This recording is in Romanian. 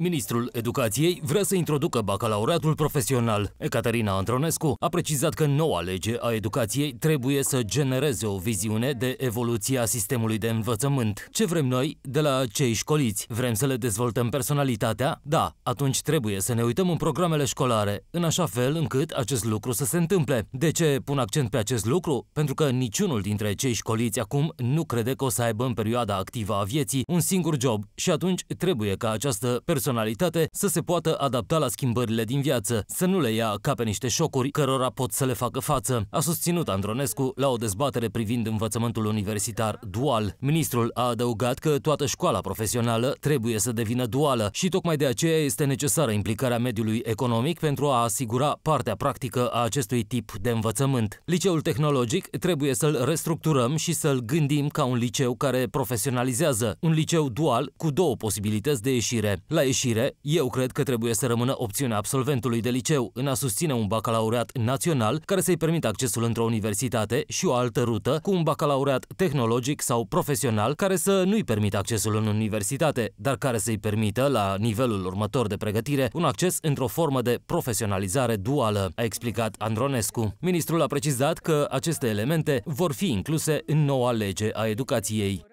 Ministrul Educației vrea să introducă bacalaureatul profesional. Ecaterina Antronescu a precizat că noua lege a educației trebuie să genereze o viziune de evoluție a sistemului de învățământ. Ce vrem noi de la cei școliți? Vrem să le dezvoltăm personalitatea? Da, atunci trebuie să ne uităm în programele școlare, în așa fel încât acest lucru să se întâmple. De ce pun accent pe acest lucru? Pentru că niciunul dintre cei școliți acum nu crede că o să aibă în perioada activă a vieții un singur job și atunci trebuie ca această persoană personalitate să se poată adapta la schimbările din viață, să nu le ia ca pe niște șocuri cărora pot să le facă față, a susținut Andronescu la o dezbatere privind învățământul universitar dual. Ministrul a adăugat că toată școala profesională trebuie să devină duală și tocmai de aceea este necesară implicarea mediului economic pentru a asigura partea practică a acestui tip de învățământ. Liceul tehnologic trebuie să-l restructurăm și să-l gândim ca un liceu care profesionalizează, un liceu dual cu două posibilități de ieșire. La ieșire ieșire, eu cred că trebuie să rămână opțiunea absolventului de liceu în a susține un bacalaureat național care să-i permită accesul într-o universitate și o altă rută cu un bacalaureat tehnologic sau profesional care să nu-i permită accesul în universitate, dar care să-i permită, la nivelul următor de pregătire, un acces într-o formă de profesionalizare duală, a explicat Andronescu. Ministrul a precizat că aceste elemente vor fi incluse în noua lege a educației.